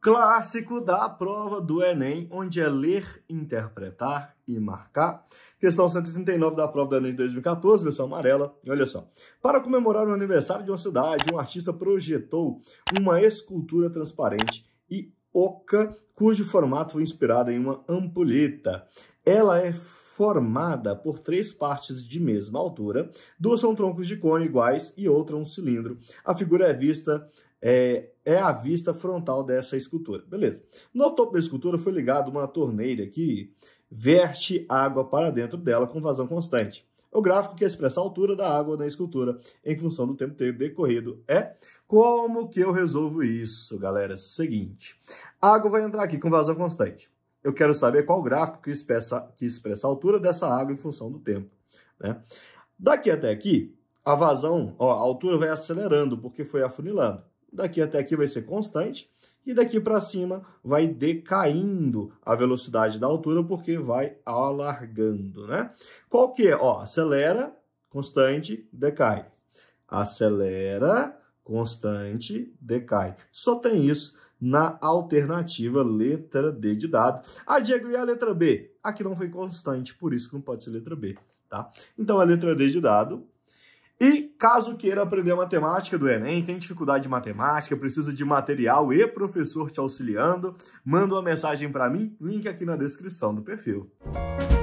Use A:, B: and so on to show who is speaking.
A: clássico da prova do Enem, onde é ler, interpretar e marcar. Questão 139 da prova do Enem de 2014, versão amarela. E olha só. Para comemorar o aniversário de uma cidade, um artista projetou uma escultura transparente e oca, cujo formato foi inspirado em uma ampulheta. Ela é formada por três partes de mesma altura, duas são troncos de cone iguais e outra um cilindro. A figura é vista é, é, a vista frontal dessa escultura. Beleza. No topo da escultura foi ligada uma torneira que verte água para dentro dela com vazão constante. O gráfico que expressa a altura da água na escultura em função do tempo ter decorrido é como que eu resolvo isso, galera? Seguinte, a água vai entrar aqui com vazão constante eu quero saber qual gráfico que expressa, que expressa a altura dessa água em função do tempo. Né? Daqui até aqui, a vazão, ó, a altura vai acelerando porque foi afunilando. Daqui até aqui vai ser constante e daqui para cima vai decaindo a velocidade da altura porque vai alargando, né? Qual que é? Ó, acelera, constante, decai. Acelera, constante decai. Só tem isso na alternativa letra D de dado. Ah, Diego, e a letra B? Aqui não foi constante, por isso que não pode ser letra B, tá? Então, a letra D de dado. E caso queira aprender a matemática do Enem, tem dificuldade de matemática, precisa de material e professor te auxiliando, manda uma mensagem para mim, link aqui na descrição do perfil. Música